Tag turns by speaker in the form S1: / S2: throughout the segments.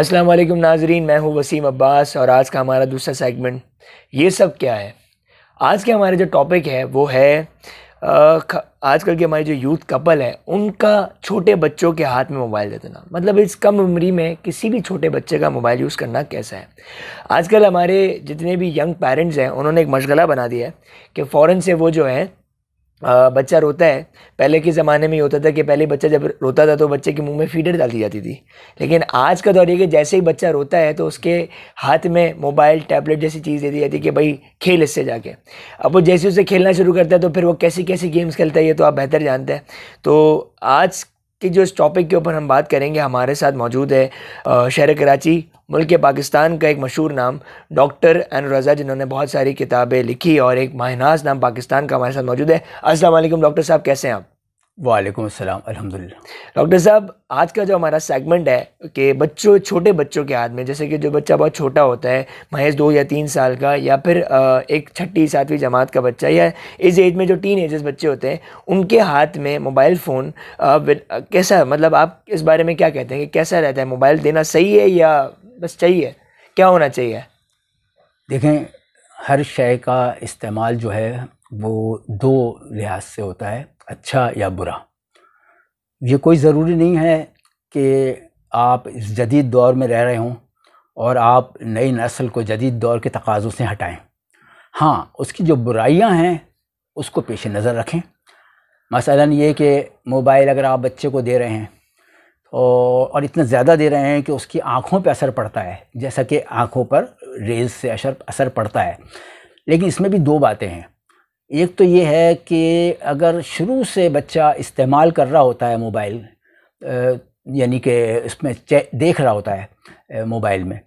S1: अस्सलाम वालेकुम नाजरीन मैं हूँ वसीम अब्बास और आज का हमारा दूसरा सेगमेंट ये सब क्या है आज के हमारे जो टॉपिक है वो है आजकल के हमारे जो यूथ कपल हैं उनका छोटे बच्चों के हाथ में मोबाइल दे देना मतलब इस कम उम्र में किसी भी छोटे बच्चे का मोबाइल यूज़ करना कैसा है आजकल हमारे जितने भी यंग पेरेंट्स हैं उन्होंने एक मशगला बना दिया है कि फ़ौरन से वो जो है बच्चा रोता है पहले के ज़माने में होता था कि पहले बच्चा जब रोता था तो बच्चे के मुंह में फीडर डाल दी जाती थी लेकिन आज का दौर ये कि जैसे ही बच्चा रोता है तो उसके हाथ में मोबाइल टैबलेट जैसी चीज़ दे दी जाती है कि भाई खेल इससे जाके अब वो जैसे उसे खेलना शुरू करता है तो फिर वो कैसी कैसी गेम्स खेलता है ये तो आप बेहतर जानते हैं तो आज के जो इस टॉपिक के ऊपर हम बात करेंगे हमारे साथ मौजूद है शहर कराची मुल्क पाकिस्तान का एक मशहूर नाम डॉक्टर एन रज़ा जिन्होंने बहुत सारी किताबें लिखी और एक माहनाज नाम पाकिस्तान का हमारे साथ मौजूद है वालेकुम डॉक्टर साहब कैसे हैं आप वालेकुम अस्सलाम अल्हम्दुलिल्लाह डॉक्टर साहब आज का जो हमारा सेगमेंट है कि बच्चों छोटे बच्चों के हाथ में जैसे कि जो बच्चा बहुत छोटा होता है महज दो या तीन साल का या फिर एक छठी सातवीं जमात का बच्चा या इस एज में जो टीन एजर्स बच्चे होते हैं उनके हाथ में मोबाइल फ़ोन कैसा मतलब आप इस बारे में क्या कहते हैं कि कैसा रहता है मोबाइल देना सही है या बस चाहिए क्या होना चाहिए
S2: देखें हर शय का इस्तेमाल जो है वो दो लिहाज से होता है अच्छा या बुरा ये कोई ज़रूरी नहीं है कि आप इस जदीद दौर में रह रहे हों और आप नई नस्ल को जदीद दौर के तकाज़ों से हटाएं हाँ उसकी जो बुराइयां हैं उसको पेश नज़र रखें मसलन ये कि मोबाइल अगर आप बच्चे को दे रहे हैं और इतना ज़्यादा दे रहे हैं कि उसकी आँखों पर असर पड़ता है जैसा कि आँखों पर रेज से असर असर पड़ता है लेकिन इसमें भी दो बातें हैं एक तो ये है कि अगर शुरू से बच्चा इस्तेमाल कर रहा होता है मोबाइल यानी कि इसमें देख रहा होता है मोबाइल में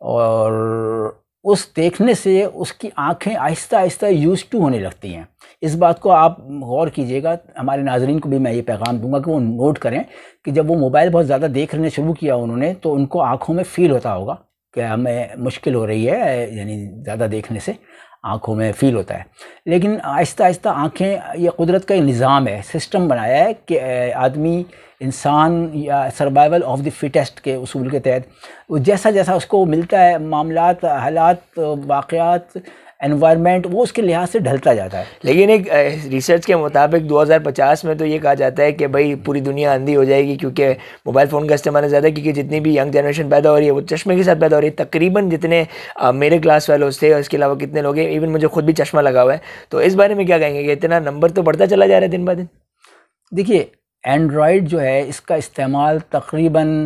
S2: और उस देखने से उसकी आंखें आहिस्ता आहिस्ता यूज टू होने लगती हैं इस बात को आप गौर कीजिएगा हमारे नाजरन को भी मैं ये पैगाम दूंगा कि वो नोट करें कि जब वो मोबाइल बहुत ज़्यादा देखने शुरू किया उन्होंने तो उनको आँखों में फ़ील होता होगा कि हमें मुश्किल हो रही है यानी ज़्यादा देखने से आँखों में फ़ील होता है लेकिन आहिस्ता आहिस्ता आँखें ये कुदरत का एक निज़ाम है सिस्टम बनाया है कि आदमी इंसान या सर्वाइवल ऑफ द फिटेस्ट के असूल के तहत जैसा जैसा उसको मिलता है मामला हालात वाक़ एनवायरनमेंट वो उसके लिहाज से ढलता जाता है लेकिन एक
S1: रिसर्च के मुताबिक 2050 में तो ये कहा जाता है कि भाई पूरी दुनिया अंधी हो जाएगी क्योंकि मोबाइल फ़ोन का इस्तेमाल ज़्यादा क्योंकि जितनी भी यंग जनरेशन पैदा हो रही है वो चश्मे के साथ पैदा हो रही है तकरीबन जितने आ, मेरे क्लास फेलोज थे और इसके अलावा कितने लोग हैं इवन मुझे खुद भी चश्मा लगा हुआ है तो इस बारे में क्या कहेंगे कि इतना
S2: नंबर तो बढ़ता चला जा रहा है दिन ब दिन देखिए एंड्रॉयड जो है इसका इस्तेमाल तकरीबन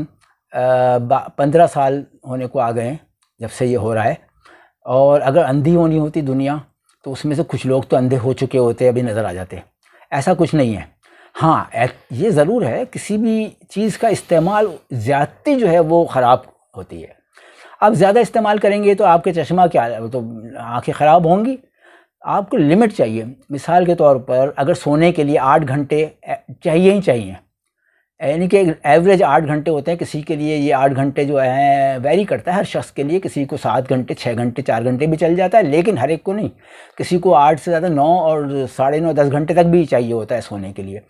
S2: पंद्रह साल होने को आ गए हैं जब से ये हो रहा है और अगर अंधी होनी होती दुनिया तो उसमें से कुछ लोग तो अंधे हो चुके होते अभी नज़र आ जाते ऐसा कुछ नहीं है हाँ ये ज़रूर है किसी भी चीज़ का इस्तेमाल ज़्यादती जो है वो ख़राब होती है आप ज़्यादा इस्तेमाल करेंगे तो आपके चश्मा क्या तो आँखें ख़राब होंगी आपको लिमिट चाहिए मिसाल के तौर पर अगर सोने के लिए आठ घंटे चाहिए ही चाहिए यानी कि एवरेज आठ घंटे होते हैं किसी के लिए ये आठ घंटे जो है वेरी करता है हर शख्स के लिए किसी को सात घंटे छः घंटे चार घंटे भी चल जाता है लेकिन हर एक को नहीं किसी को आठ से ज़्यादा नौ और साढ़े नौ दस घंटे तक भी चाहिए होता है सोने के लिए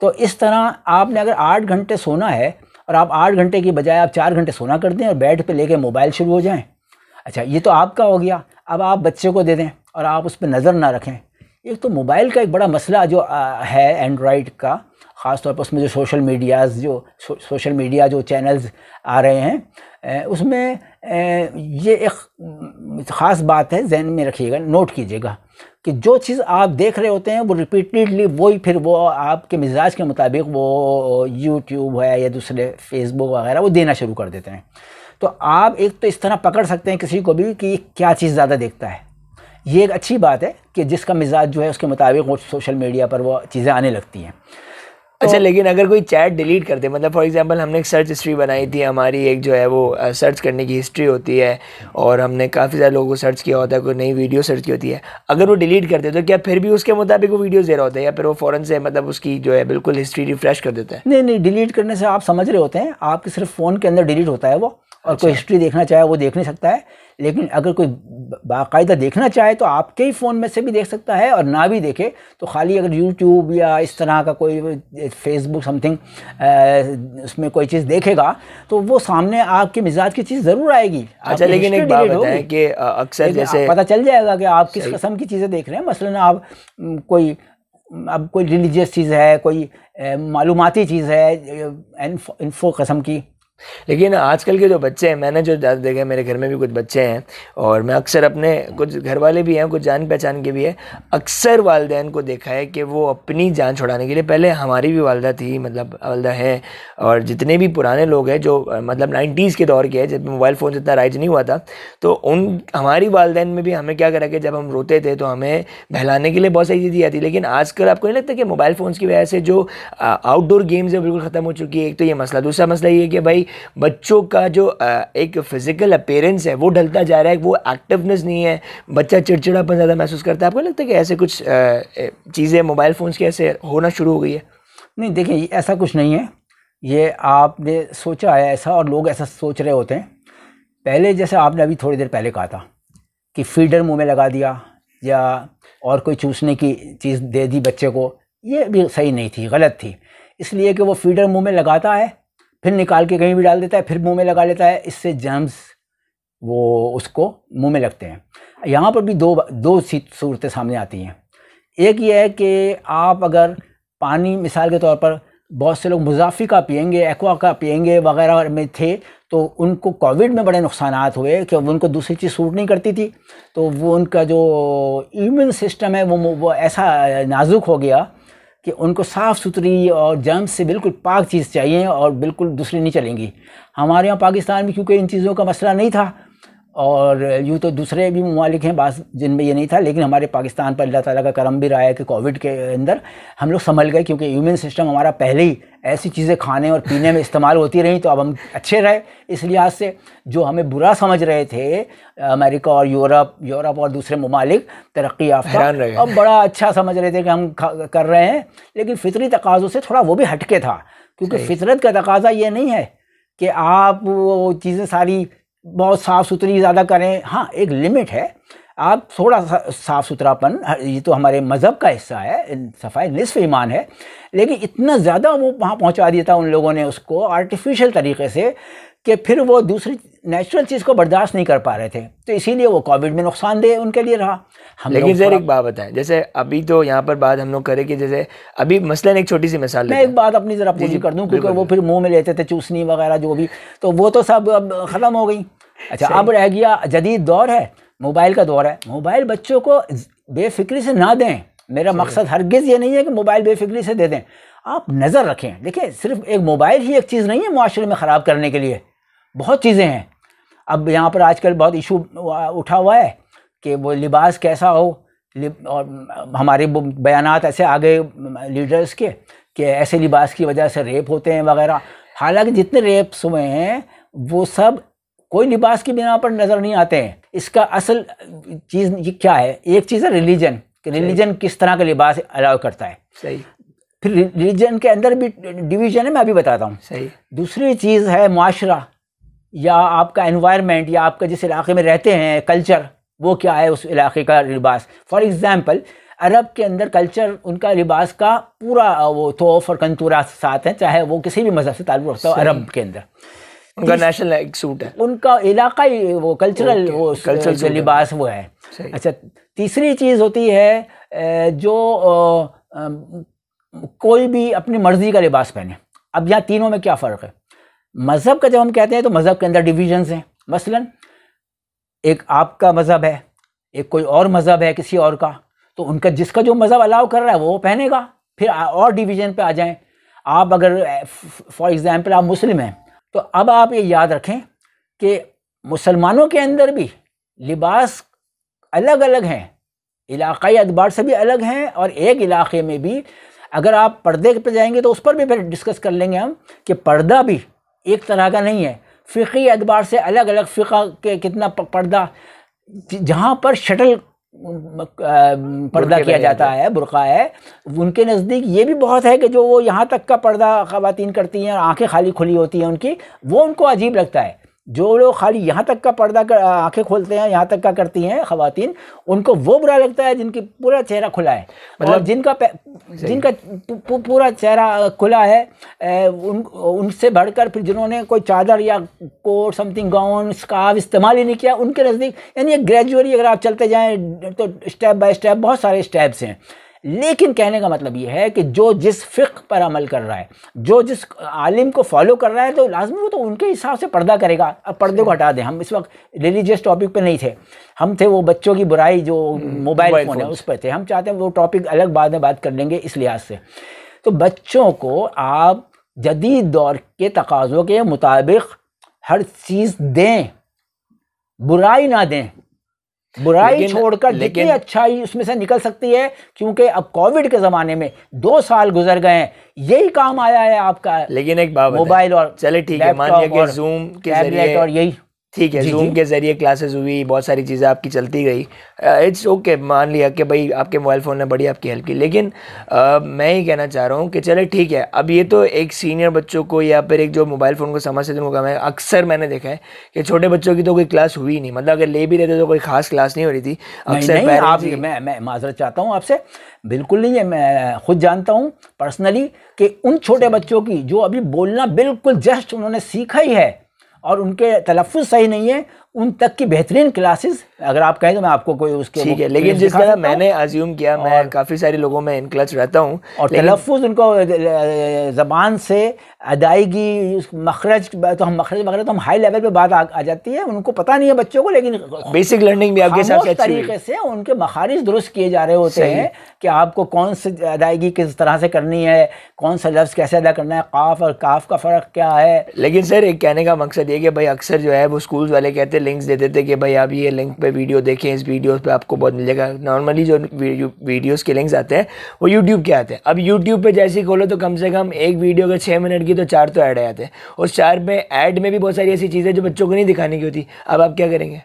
S2: तो इस तरह आपने अगर आठ घंटे सोना है और आप आठ घंटे की बजाय आप चार घंटे सोना कर दें और बेड पर ले मोबाइल शुरू हो जाएँ अच्छा ये तो आपका हो गया अब आप बच्चे को दे दें और आप उस पर नज़र ना रखें एक तो मोबाइल का एक बड़ा मसला जो है एंड्रॉयड का ख़ास तौर पर उसमें जो सोशल मीडियाज़ जो सो, सोशल मीडिया जो चैनल्स आ रहे हैं उसमें ये एक ख़ास बात है जहन में रखिएगा नोट कीजिएगा कि जो चीज़ आप देख रहे होते हैं वो रिपीटेडली वही फिर वो आपके मिजाज के मुताबिक वो यूट्यूब है या दूसरे फेसबुक वगैरह वो देना शुरू कर देते हैं तो आप एक तो इस तरह पकड़ सकते हैं किसी को भी कि क्या चीज़ ज़्यादा देखता है ये एक अच्छी बात है कि जिसका मिजाज जो है उसके मुताबिक वो सोशल मीडिया पर वो चीज़ें आने लगती हैं तो अच्छा लेकिन अगर कोई चैट डिलीट कर दे मतलब फॉर एग्जांपल
S1: हमने एक सर्च हिस्ट्री बनाई थी हमारी एक जो है वो सर्च करने की हिस्ट्री होती है और हमने काफ़ी सारे लोगों को सर्च किया होता है कोई नई वीडियो सर्च की होती है अगर वो डिलीट कर दे तो क्या फिर भी उसके मुताबिक वो वीडियो दे रहा होता है या फिर वो फ़ौरन से मतलब उसकी जो है बिल्कुल हिस्ट्री रिफ्रेश कर देता है
S2: नहीं नहीं डिलीट करने से आप समझ रहे होते हैं आपके सिर्फ फ़ोन के अंदर डिलीट होता है वो और अच्छा। कोई हिस्ट्री देखना चाहे वो देख नहीं सकता है लेकिन अगर कोई बाकायदा देखना चाहे तो आपके ही फ़ोन में से भी देख सकता है और ना भी देखे तो खाली अगर यूट्यूब या इस तरह का कोई फेसबुक समथिंग उसमें कोई चीज़ देखेगा तो वो सामने आपके मिजाज की चीज़ ज़रूर आएगी अच्छा लेकिन एक बात है
S1: कि अक्सर जैसे पता
S2: चल जाएगा कि आप किस कस्म की चीज़ें देख रहे हैं मसलन आप कोई अब कोई रिलीजियस चीज़ है कोई मालूमती चीज़ है इन्फो कस्म की लेकिन आजकल के जो बच्चे हैं मैंने जो ज़्यादा देखा है मेरे घर में भी कुछ बच्चे हैं
S1: और मैं अक्सर अपने कुछ घर वाले भी हैं कुछ जान पहचान के भी है अक्सर वालदेन को देखा है कि वो अपनी जान छुड़ाने के लिए पहले हमारी भी वालदा थी मतलब वालदा है और जितने भी पुराने लोग हैं जो मतलब नाइन्टीज़ के दौर के हैं जब मोबाइल फ़ोन इतना राइज नहीं हुआ था तो उन हमारी वालदेन में भी हमें क्या करा कि जब हम रोते थे तो हमें बहलाने के लिए बहुत सारी चीज़ें आती लेकिन आजकल आपको नहीं लगता कि मोबाइल फ़ोन्स की वजह से जो आउटडोर गेम्स है बिल्कुल ख़त्म हो चुकी है एक तो ये मसला दूसरा मसला ये है कि भाई बच्चों का जो एक फ़िज़िकल अपेयरेंस है वो ढलता जा रहा है वो एक्टिवनेस नहीं है बच्चा चिड़चिड़ापन ज़्यादा महसूस करता है आपको लगता है कि ऐसे कुछ चीज़ें
S2: मोबाइल फ़ोन्स के ऐसे होना शुरू हो गई है नहीं देखिए ऐसा कुछ नहीं है ये आपने सोचा है ऐसा और लोग ऐसा सोच रहे होते हैं पहले जैसे आपने अभी थोड़ी देर पहले कहा था कि फीडर मुंह में लगा दिया या और कोई चूसने की चीज़ दे दी बच्चे को ये भी सही नहीं थी गलत थी इसलिए कि वो फीडर मुंह में लगाता है फिर निकाल के कहीं भी डाल देता है फिर मुंह में लगा लेता है इससे जर्म्स वो उसको मुंह में लगते हैं यहाँ पर भी दो दो सूरतें सामने आती हैं एक ये है कि आप अगर पानी मिसाल के तौर पर बहुत से लोग मुजाफी का पियेंगे एक्वा का पियेंगे वगैरह में थे तो उनको कोविड में बड़े नुकसान हुए कि उनको दूसरी चीज़ सूट नहीं करती थी तो वो उनका जो इम्यून सिस्टम है वो वो ऐसा नाजुक हो गया कि उनको साफ़ सुथरी और जम से बिल्कुल पाक चीज़ चाहिए और बिल्कुल दूसरी नहीं चलेंगी हमारे यहाँ पाकिस्तान में क्योंकि इन चीज़ों का मसला नहीं था और यूँ तो दूसरे भी ममालिक हैं बास जिनमें ये नहीं था लेकिन हमारे पाकिस्तान पर अल्लाह ताला का करम भी रहा है कि कोविड के अंदर हम लोग संभल गए क्योंकि इम्यून सिस्टम हमारा पहले ही ऐसी चीज़ें खाने और पीने में इस्तेमाल होती रहीं तो अब हम अच्छे रहे इस लिहाज से जो हमें बुरा समझ रहे थे अमेरिका और यूरोप यूरोप और दूसरे ममालिक तरक्की याफ्ता अब बड़ा अच्छा समझ रहे थे कि हम कर रहे हैं लेकिन फितरी तकाज़ों से थोड़ा वो भी हटके था क्योंकि फितरत का तकाजा ये नहीं है कि आप वो चीज़ें सारी बहुत साफ़ सुथरी ज़्यादा करें हाँ एक लिमिट है आप थोड़ा सा साफ़ सुथरापन ये तो हमारे मज़हब का हिस्सा है सफ़ाई निसफ ईमान है लेकिन इतना ज़्यादा वो वहाँ पहुँचा दिया था उन लोगों ने उसको आर्टिफिशियल तरीके से कि फिर वो दूसरी नेचुरल चीज़ को बर्दाश्त नहीं कर पा रहे थे तो इसीलिए वो कोविड में दे उनके लिए रहा हम लेकिन सर एक बात बताएं जैसे अभी तो यहाँ पर बात हम
S1: लोग करें कि जैसे अभी मसलन एक छोटी सी मिसाल मैं एक
S2: बात अपनी ज़रा पूरी कर दूँ क्योंकि वो फिर मुँह में लेते थे चूसनी वगैरह जो भी तो वो तो सब अब ख़त्म हो गई अच्छा अब रह गया जदीद दौर है मोबाइल का दौर है मोबाइल बच्चों को बेफिक्री से ना दें मेरा मकसद हरगिज़ ये नहीं है कि मोबाइल बेफिक्री से दे दें आप नज़र रखें देखिए सिर्फ एक मोबाइल ही एक चीज़ नहीं है माशरे में ख़राब करने के लिए बहुत चीज़ें हैं अब यहाँ पर आजकल बहुत इशू उठा हुआ है कि वो लिबास कैसा हो और हमारे बयान ऐसे आ गए लीडर्स के कि ऐसे लिबास की वजह से रेप होते हैं वगैरह हालांकि जितने रेप्स हुए हैं वो सब कोई लिबास की बिना पर नज़र नहीं आते हैं इसका असल चीज़ ये क्या है एक चीज़ है रिलीजन कि रिलीजन किस तरह का लिबास अलाउ करता है सही फिर रिलीजन के अंदर भी डिवीजन है मैं अभी बताता हूँ सही दूसरी चीज़ है माशरा या आपका एनवायरनमेंट या आपका जिस इलाके में रहते हैं कल्चर वो क्या है उस इलाके का लिबास फॉर एग्ज़ाम्पल अरब के अंदर कल्चर उनका लिबास का पूरा वो तोहफ और कंतूरा साथ है चाहे वो किसी भी मज़हब से ताल्लुक़ रखता हो अरब के अंदर उनका नेशनल एक सूट है उनका इलाका वो कल्चरल okay. वो कल्चरल लिबास वो है अच्छा तीसरी चीज़ होती है जो कोई भी अपनी मर्ज़ी का लिबास पहने अब यहाँ तीनों में क्या फ़र्क है मज़हब का जब हम कहते हैं तो मज़हब के अंदर डिवीजन्स हैं मसलन एक आपका मज़हब है एक कोई और मज़हब है किसी और का तो उनका जिसका जो मज़हब अलाउ कर रहा है वो पहनेगा फिर और डिवीजन पे आ जाएं आप अगर फॉर एग्ज़ाम्पल आप मुस्लिम हैं तो अब आप ये याद रखें कि मुसलमानों के अंदर भी लिबास अलग अलग हैं इलाकई अदबार से भी अलग हैं और एक इलाके में भी अगर आप पर्दे पर जाएंगे तो उस पर भी फिर डिस्कस कर लेंगे हम कि पर्दा भी एक तरह का नहीं है फ़िकी एतबार से अलग अलग फ़िका के कितना पर्दा जहाँ पर शटल पर्दा किया जाता है बुरका है उनके नज़दीक ये भी बहुत है कि जो वो यहाँ तक का पर्दा ख़वातीन करती हैं और आँखें खाली खुली होती हैं उनकी वो उनको अजीब लगता है जो लोग खाली यहाँ तक का पर्दा कर आँखें खोलते हैं यहाँ तक का करती हैं खातन उनको वो बुरा लगता है जिनकी पूरा चेहरा खुला है मतलब जिनका जिनका पूरा चेहरा खुला है ए, उन उनसे बढ़कर फिर जिन्होंने कोई चादर या कोट समथिंग गाउन स्काफ इस्तेमाल ही नहीं किया उनके नज़दीक यानी ग्रेजुअली अगर आप चलते जाएँ तो स्टेप बाय स्टेप बहुत सारे स्टेप्स हैं लेकिन कहने का मतलब यह है कि जो जिस फ़िक पर अमल कर रहा है जो जिस आलिम को फॉलो कर रहा है तो लाजमी वो तो उनके हिसाब से पर्दा करेगा अब पर्दे को हटा दें हम इस वक्त रिलीजियस टॉपिक पे नहीं थे हम थे वो बच्चों की बुराई जो मोबाइल हम्म, फ़ोन है उस पर थे हम चाहते हैं वो टॉपिक अलग बाद में बात कर लेंगे इस लिहाज से तो बच्चों को आप जदीद दौर के तकाज़ों के मुताबिक हर चीज़ दें बुराई ना दें बुराई छोड़कर जितनी अच्छाई उसमें से निकल सकती है क्योंकि अब कोविड के ज़माने में दो साल गुजर गए हैं यही काम आया है आपका लेकिन एक बात मोबाइल और चले
S1: ठीक है मान लिया जूम के और यही ठीक है जूम के जरिए क्लासेस हुई बहुत सारी चीज़ें आपकी चलती गई इट्स ओके मान लिया कि भाई आपके मोबाइल फ़ोन ने बड़ी आपकी हेल्प की लेकिन uh, मैं ही कहना चाह रहा हूँ कि चले ठीक है अब ये तो एक सीनियर बच्चों को या फिर एक जो मोबाइल फ़ोन को समझ सकते उनको अक्सर मैंने देखा है कि छोटे बच्चों की तो कोई क्लास हुई नहीं मतलब अगर ले भी रहते तो कोई
S2: खास क्लास नहीं हो रही थी अक्सर मैं मैं माजरत चाहता हूँ आपसे बिल्कुल नहीं है मैं खुद जानता हूँ पर्सनली कि उन छोटे बच्चों की जो अभी बोलना बिल्कुल जस्ट उन्होंने सीखा ही है और उनके तलफ़ सही नहीं है उन तक की बेहतरीन क्लासेस अगर आप कहें तो मैं आपको कोई उसके ठीक है लेकिन जिस तरह मैंने अज्यूम किया मैं काफ़ी सारे लोगों में इनकलच रहता हूँ और तलफ़ उनको ज़बान से अदायगी मखरज तो हम मखरज वगैरह तो हम हाई लेवल पे बात आ, आ जाती है उनको पता नहीं है बच्चों को लेकिन बेसिक लर्निंग भी आपके साथ तरीके से उनके मखारिज दुरुस्त किए जा रहे होते हैं कि आपको कौन से अदायगी किस तरह से करनी है कौन सा लफ्ज़ कैसे अदा करना है काफ और काफ का फ़र्क क्या है
S1: लेकिन सर एक कहने का मकसद ये कि भाई अक्सर जो है वो स्कूल वाले कहते लिंक्स देते कि भाई आप ये लिंक पे वीडियो देखें इस वीडियो पे आपको बहुत मिलेगा नॉर्मली जो वीडियोस के लिंक्स आते हैं वो यूट्यूब के आते हैं अब यूट्यूब पे जैसे ही खोलो तो कम से कम एक वीडियो अगर छः मिनट की तो चार तो ऐड आते हैं उस चार में ऐड में भी बहुत सारी ऐसी चीज़ें जो बच्चों को नहीं दिखाने की होती अब आप क्या करेंगे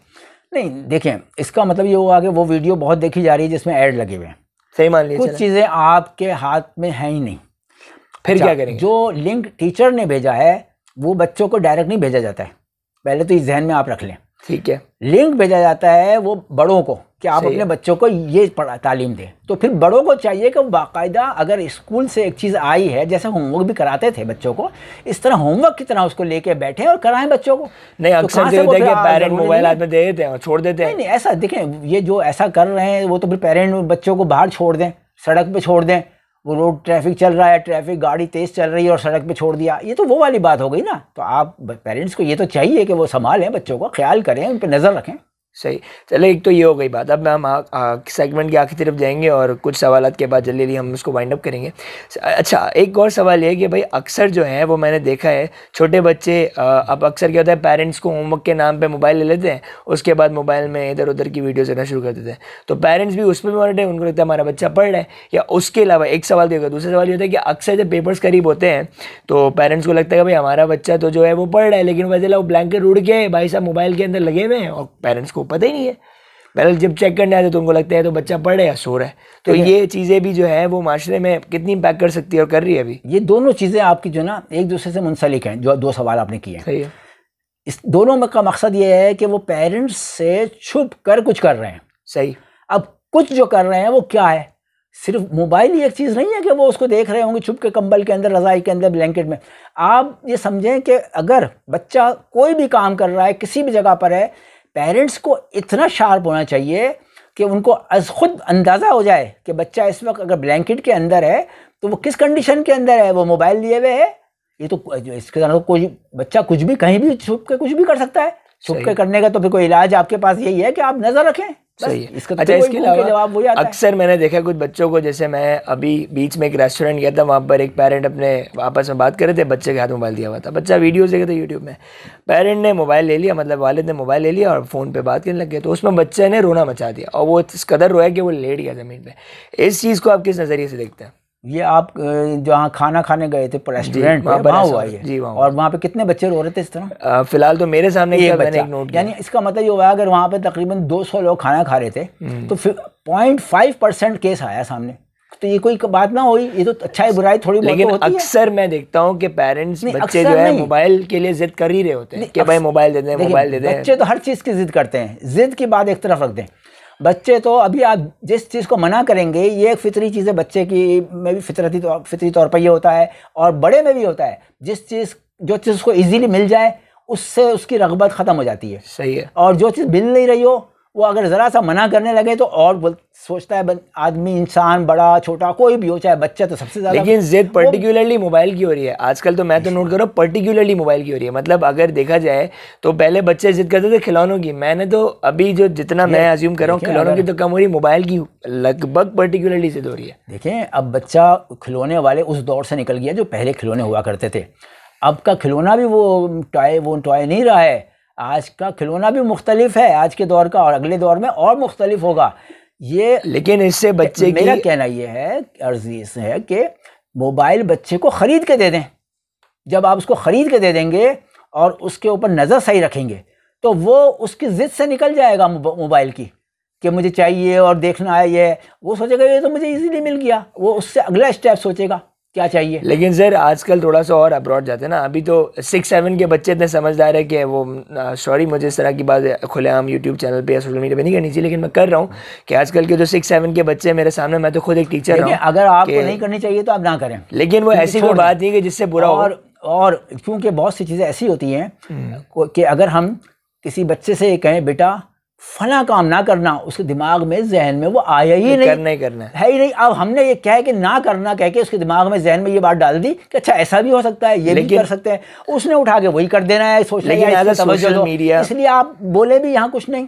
S2: नहीं देखें इसका मतलब ये हुआ कि वो वीडियो बहुत देखी जा रही है जिसमें ऐड लगे हुए हैं सही मान लीजिए कुछ चीज़ें आपके हाथ में हैं ही नहीं फिर अच्छा, क्या करेंगे जो लिंक टीचर ने भेजा है वो बच्चों को डायरेक्ट नहीं भेजा जाता है पहले तो इस जहन में आप रख लें ठीक है लिंक भेजा जाता है वो बड़ों को कि आप अपने बच्चों को ये पढ़ा तालीम दें तो फिर बड़ों को चाहिए कि बाकायदा अगर स्कूल से एक चीज़ आई है जैसे होमवर्क भी कराते थे बच्चों को इस तरह होमवर्क की तरह उसको लेके बैठे और कराएं बच्चों को नहीं तो अक्सर तो दे पेरेंट मोबाइल आदमी दे देते हैं और छोड़ देते हैं नहीं ऐसा देखें ये जो ऐसा कर रहे हैं वो तो फिर पेरेंट बच्चों को बाहर छोड़ दें सड़क पर छोड़ दें वो रोड ट्रैफिक चल रहा है ट्रैफिक गाड़ी तेज़ चल रही है और सड़क पे छोड़ दिया ये तो वो वाली बात हो गई ना तो आप पेरेंट्स को ये तो चाहिए कि वो संभालें बच्चों का ख्याल करें उन पर नज़र रखें सही
S1: चले एक तो ये हो गई बात अब हम सेगमेंट के आखिर तरफ जाएंगे और कुछ सवाल के बाद जल्दी जल्दी हम उसको वाइंड अप करेंगे अच्छा एक और सवाल ये है कि भाई अक्सर जो है वो मैंने देखा है छोटे बच्चे अब अक्सर क्या होता है पेरेंट्स को होमवर्क के नाम पर मोबाइल ले लेते हैं उसके बाद मोबाइल में इधर उधर की वीडियोज़ देना शुरू कर देते हैं तो पेरेंट्स भी उस पर मॉनिटर है उनको लगता है हमारा बच्चा पढ़ रहा है या उसके अलावा एक सवाल देगा दूसरा सवाल ये होता है कि अक्सर जब पेपर्स करीब होते हैं तो पेरेंट्स को लगता है कि भाई हमारा बच्चा तो जो है वो पढ़ रहा है लेकिन वैसे वो ब्लैंकेट उड़ के भाई साहब मोबाइल के अंदर लगे हुए हैं और पेरेंट्स को पता ही नहीं है बहरहाल जब चेक करने आते तो उनको लगता है तो बच्चा पढ़ रहा है सो रहा है तो ये चीज़ें भी जो है वो माशरे
S2: में कितनी इम्पैक्ट कर सकती है और कर रही है अभी ये दोनों चीज़ें आपकी जो ना एक दूसरे से मुंसलिक हैं जो दो सवाल आपने किए सही है इस दोनों का मकसद ये है कि वो पेरेंट्स से छुप कर कुछ कर रहे हैं सही अब कुछ जो कर रहे हैं वो क्या है सिर्फ मोबाइल ही एक चीज़ नहीं है कि वो उसको देख रहे होंगे छुप के कंबल के अंदर रज़ाई के अंदर ब्लैंकेट में आप ये समझें कि अगर बच्चा कोई भी काम कर रहा है किसी भी जगह पर है पेरेंट्स को इतना शार्प होना चाहिए कि उनको अज खुद अंदाज़ा हो जाए कि बच्चा इस वक्त अगर ब्लैंकेट के अंदर है तो वो किस कंडीशन के अंदर है वो मोबाइल लिए हुए है ये तो इसके साथ कोई बच्चा कुछ भी कहीं भी छुप के कुछ भी कर सकता है छुप के करने का तो फिर कोई इलाज आपके पास यही है कि आप नज़र रखें सही है तो अच्छा इसके अलावा
S1: अक्सर मैंने देखा कुछ बच्चों को जैसे मैं अभी बीच में एक रेस्टोरेंट गया था वहाँ पर एक पेरेंट अपने आपस में बात कर रहे थे बच्चे के हाथ मोबाइल दिया हुआ था बच्चा वीडियोस देखे थे यूट्यूब में पेरेंट ने मोबाइल ले लिया मतलब वालद ने मोबाइल ले लिया और फ़ोन पर बात करने लग गया तो उसमें बच्चे ने रोना मचा दिया और वो इस कदर रोया कि वो लेट गया ज़मीन पर इस चीज़ को आप किस नज़रिए से देखते हैं
S2: ये आप जहाँ खाना खाने गए थे रेस्टोरेंट में बना हुआ है जी वहाँ और वहाँ पे कितने बच्चे रो रहे थे इस तरह
S1: फिलहाल तो मेरे सामने ये बच्चा एक नोट यानी
S2: इसका मतलब ये हुआ अगर वहाँ पे तकरीबन 200 लोग खाना खा रहे थे हम्म। तो पॉइंट फाइव परसेंट केस आया सामने तो ये कोई बात ना हुई ये तो अच्छा ही बुराई थोड़ी लेकिन तो अक्सर मैं देखता हूँ कि पेरेंट्स बच्चे जो है मोबाइल के लिए जिद कर ही रहे होते हैं कि भाई मोबाइल दे दें मोबाइल दे दें बच्चे तो हर चीज़ की जिद करते हैं जिद की बात एक तरफ रख दें बच्चे तो अभी आप जिस चीज़ को मना करेंगे ये एक फितरी चीज़ है बच्चे की में भी फितरती तो, फितरी तौर पर ये होता है और बड़े में भी होता है जिस चीज़ जो चीज़ उसको ईजीली मिल जाए उससे उसकी रगबत ख़त्म हो जाती है सही है और जो चीज़ मिल नहीं रही हो वो अगर ज़रा सा मना करने लगे तो और बोल सोचता है आदमी इंसान बड़ा छोटा कोई भी हो चाहे बच्चा तो सबसे ज़्यादा लेकिन जिद पर्टिकुलरली मोबाइल की हो रही है आजकल तो मैं तो नोट कर रहा हूँ पर्टिकुलरली मोबाइल की
S1: हो रही है मतलब अगर देखा जाए तो पहले बच्चे जिद करते थे खिलौनों की मैंने तो अभी जो जितना मैं अज्यूम कर रहा हूँ खिलौनों की तो
S2: कम हो रही मोबाइल की लगभग पर्टिकुलरली जिद हो रही है देखें अब बच्चा खिलौने वाले उस दौर से निकल गया जो पहले खिलौने हुआ करते थे अब का खिलौना भी वो टॉय वो टॉय नहीं रहा है आज का खिलौना भी मुख्तलिफ है आज के दौर का और अगले दौर में और मुख्तलिफ होगा ये लेकिन इससे बच्चे मेरा कहना ये है अर्जी इस है कि मोबाइल बच्चे को ख़रीद के दे दें जब आप उसको ख़रीद के दे देंगे और उसके ऊपर नज़र सही रखेंगे तो वो उसकी ज़िद से निकल जाएगा मोबाइल की कि मुझे चाहिए और देखना है ये वो सोचेगा ये तो मुझे इजीली मिल गया वो उससे अगला स्टेप सोचेगा क्या
S1: चाहिए लेकिन सर आजकल थोड़ा सा और अब्रॉड जाते हैं ना अभी तो सिक्स सेवन के बच्चे इतने समझदार है कि वो सॉरी मुझे इस तरह की बात खुलेआम यूट्यूब चैनल पे या सोशल मीडिया पे नहीं करनी चाहिए लेकिन मैं कर रहा हूँ कि आजकल के जो सिक्स सेवन के बच्चे मेरे सामने मैं तो खुद एक टीचर हूँ अगर आपको नहीं
S2: करनी चाहिए तो आप ना करें लेकिन वो ऐसी कोई बात नहीं कि जिससे बुरा और और क्योंकि बहुत सी चीज़ें ऐसी होती हैं हम्म। कि अगर हम किसी बच्चे से कहें बेटा फला काम ना करना उसके दिमाग में जहन में वो आया ही नहीं करना ही करना है ही नहीं अब हमने ये कह के ना करना कह के उसके दिमाग में जहन में ये बात डाल दी कि अच्छा ऐसा भी हो सकता है ये भी कर सकते हैं उसने उठा के वही कर देना है सोशल मीडिया इसलिए आप बोले भी यहाँ कुछ नहीं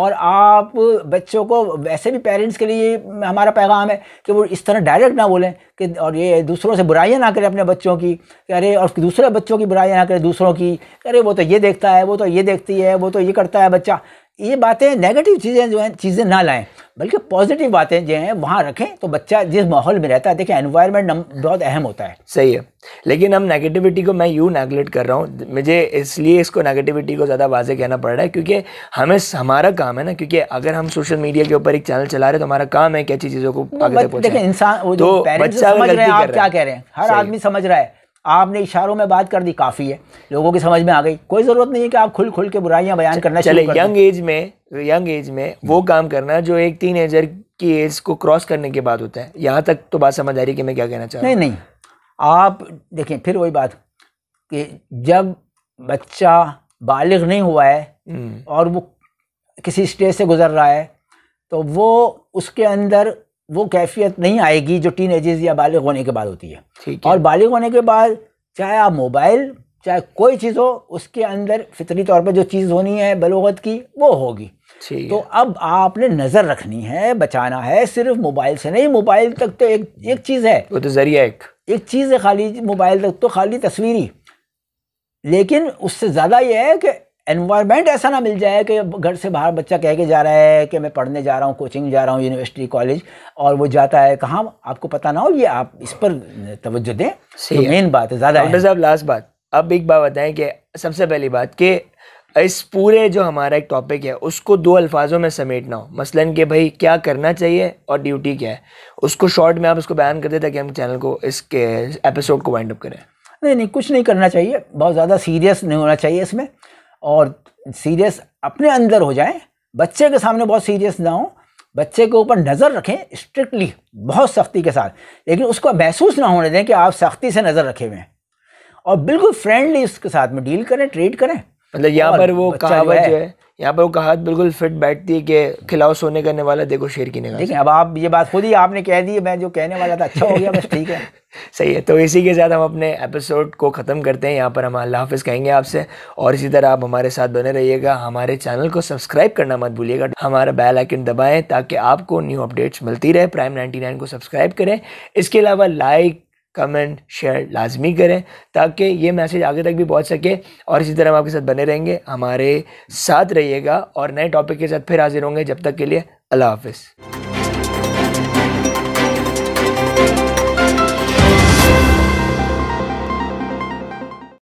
S2: और आप बच्चों को वैसे भी पेरेंट्स के लिए हमारा पैगाम है कि वो इस तरह डायरेक्ट ना बोलें कि और ये दूसरों से बुराइयाँ ना करें अपने बच्चों की अरे और दूसरे बच्चों की बुराइयाँ ना करें दूसरों की अरे वो तो ये देखता है वो तो ये देखती है वो तो ये करता है बच्चा ये बातें नेगेटिव चीज़ें जो हैं चीज़ें ना लाएं बल्कि पॉजिटिव बातें जो हैं वहाँ रखें तो बच्चा जिस माहौल में रहता है देखिए एनवायरनमेंट बहुत अहम होता है सही है लेकिन हम नेगेटिविटी को मैं यूँ नेगलेक्ट कर रहा हूँ
S1: मुझे इसलिए इसको नेगेटिविटी को ज़्यादा वाजे कहना पड़ रहा है क्योंकि हमें हमारा काम है ना क्योंकि अगर हम सोशल मीडिया के ऊपर एक चैनल चला रहे तो हमारा काम है कैसी चीज़ों को आगे देखें इंसान वो जो तो बच्चा समझ रहे हैं आप क्या कह रहे हैं हर आदमी
S2: समझ रहा है आपने इशारों में बात कर दी काफ़ी है लोगों की समझ में आ गई कोई ज़रूरत नहीं है कि आप खुल खुल के बुराइयाँ बयान करना चले यंग एज में यंग एज में
S1: वो काम करना जो एक टीन एजर की एज को क्रॉस करने के बाद होता है यहाँ तक तो बात समझ आ रही है
S2: कि मैं क्या कहना चाहूँ नहीं नहीं आप देखें फिर वही बात कि जब बच्चा बालिग नहीं हुआ है हम्म। और वो किसी स्टेज से गुजर रहा है तो वो उसके अंदर वो कैफियत नहीं आएगी जो टीन एजेस या बालिग होने के बाद होती है और बालिग होने के बाद चाहे आप मोबाइल चाहे कोई चीज़ हो उसके अंदर फितरी तौर पर जो चीज़ होनी है बलोगत की वो होगी तो अब आपने नज़र रखनी है बचाना है सिर्फ मोबाइल से नहीं मोबाइल तक तो एक एक चीज़ है वो तो जरिया एक एक चीज़ है खाली मोबाइल तक तो खाली तस्वीरी लेकिन उससे ज़्यादा यह है कि एनवायरनमेंट ऐसा ना मिल जाए कि घर से बाहर बच्चा कह के जा रहा है कि मैं पढ़ने जा रहा हूँ कोचिंग जा रहा हूँ यूनिवर्सिटी कॉलेज और वो जाता है कहाँ आपको पता ना हो ये आप इस पर तवज्जो दें तो मेन बात है ज़्यादा डॉक्टर साहब लास्ट बात अब एक बात बताएं कि
S1: सबसे पहली बात कि इस पूरे जो हमारा एक टॉपिक है उसको दो अल्फाजों में समेटना हो मसलन कि भाई क्या करना चाहिए और ड्यूटी क्या है उसको शॉर्ट में आप उसको बयान कर दें ताकि हम चैनल को इसके एपिसोड को वाइंड अप करें
S2: नहीं नहीं कुछ नहीं करना चाहिए बहुत ज़्यादा सीरियस नहीं होना चाहिए इसमें और सीरियस अपने अंदर हो जाए बच्चे के सामने बहुत सीरियस ना हो बच्चे के ऊपर नज़र रखें स्ट्रिक्टली बहुत सख्ती के साथ लेकिन उसको महसूस ना होने दें कि आप सख्ती से नज़र रखे हुए हैं और बिल्कुल फ्रेंडली उसके साथ में डील करें ट्रीट करें मतलब यहाँ पर वो कहावत जो है
S1: यहाँ पर वो कहा बिल्कुल फिट बैठती है कि खिलाओ सोने करने वाला देखो शेर की निगाह देखिए अब आप ये बात खुद ही आपने कह दी मैं जो कहने वाला था अच्छा हो गया बस ठीक है सही है तो इसी के साथ हम अपने एपिसोड को ख़त्म करते हैं यहाँ पर हम अल्लाह हाफ़ कहेंगे आपसे और इसी तरह आप हमारे साथ बने रहिएगा हमारे चैनल को सब्सक्राइब करना मत भूलिएगा हमारा बेल आइकन दबाएं ताकि आपको न्यू अपडेट्स मिलती रहे प्राइम 99 को सब्सक्राइब करें इसके अलावा लाइक कमेंट शेयर लाजमी करें ताकि ये मैसेज आगे तक भी पहुँच सके और इसी तरह हम आपके साथ बने रहेंगे हमारे साथ रहिएगा और नए टॉपिक के साथ फिर हाजिर होंगे जब तक के लिए अल्लाह हाफिज़